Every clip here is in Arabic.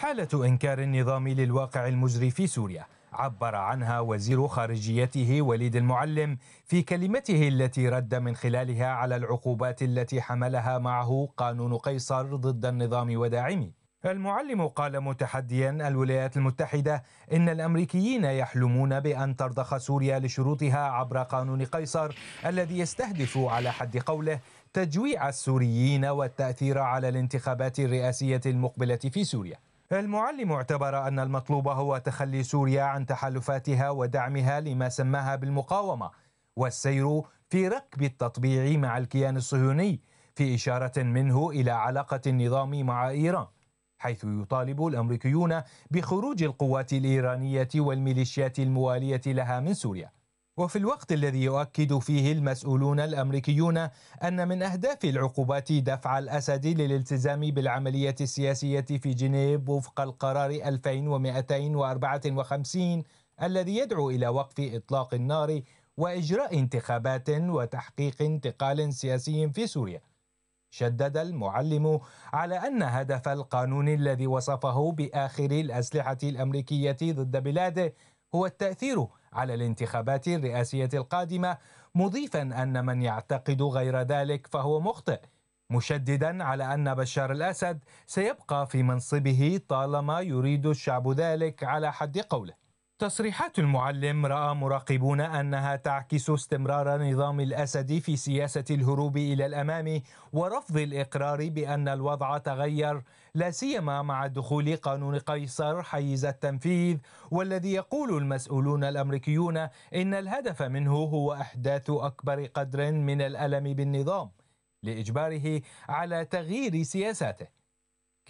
حالة إنكار النظام للواقع المجري في سوريا عبر عنها وزير خارجيته وليد المعلم في كلمته التي رد من خلالها على العقوبات التي حملها معه قانون قيصر ضد النظام وداعمه المعلم قال متحديا الولايات المتحدة إن الأمريكيين يحلمون بأن ترضخ سوريا لشروطها عبر قانون قيصر الذي يستهدف على حد قوله تجويع السوريين والتأثير على الانتخابات الرئاسية المقبلة في سوريا المعلم اعتبر أن المطلوب هو تخلي سوريا عن تحالفاتها ودعمها لما سماها بالمقاومة والسير في ركب التطبيع مع الكيان الصهيوني في إشارة منه إلى علاقة النظام مع إيران حيث يطالب الأمريكيون بخروج القوات الإيرانية والميليشيات الموالية لها من سوريا وفي الوقت الذي يؤكد فيه المسؤولون الامريكيون ان من اهداف العقوبات دفع الاسد للالتزام بالعمليه السياسيه في جنيف وفق القرار 2254 الذي يدعو الى وقف اطلاق النار واجراء انتخابات وتحقيق انتقال سياسي في سوريا. شدد المعلم على ان هدف القانون الذي وصفه باخر الاسلحه الامريكيه ضد بلاده هو التاثير على الانتخابات الرئاسية القادمة مضيفا أن من يعتقد غير ذلك فهو مخطئ مشددا على أن بشار الأسد سيبقى في منصبه طالما يريد الشعب ذلك على حد قوله تصريحات المعلم راى مراقبون انها تعكس استمرار نظام الاسد في سياسه الهروب الى الامام ورفض الاقرار بان الوضع تغير لا سيما مع دخول قانون قيصر حيز التنفيذ والذي يقول المسؤولون الامريكيون ان الهدف منه هو احداث اكبر قدر من الالم بالنظام لاجباره على تغيير سياساته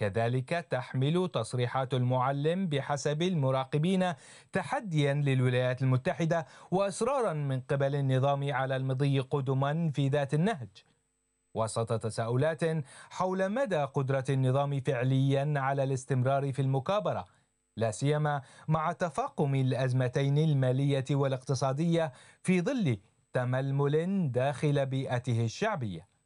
كذلك تحمل تصريحات المعلم بحسب المراقبين تحديا للولايات المتحدة وإصرارا من قبل النظام على المضي قدما في ذات النهج وسط تساؤلات حول مدى قدرة النظام فعليا على الاستمرار في المكابرة لا سيما مع تفاقم الأزمتين المالية والاقتصادية في ظل تململ داخل بيئته الشعبيه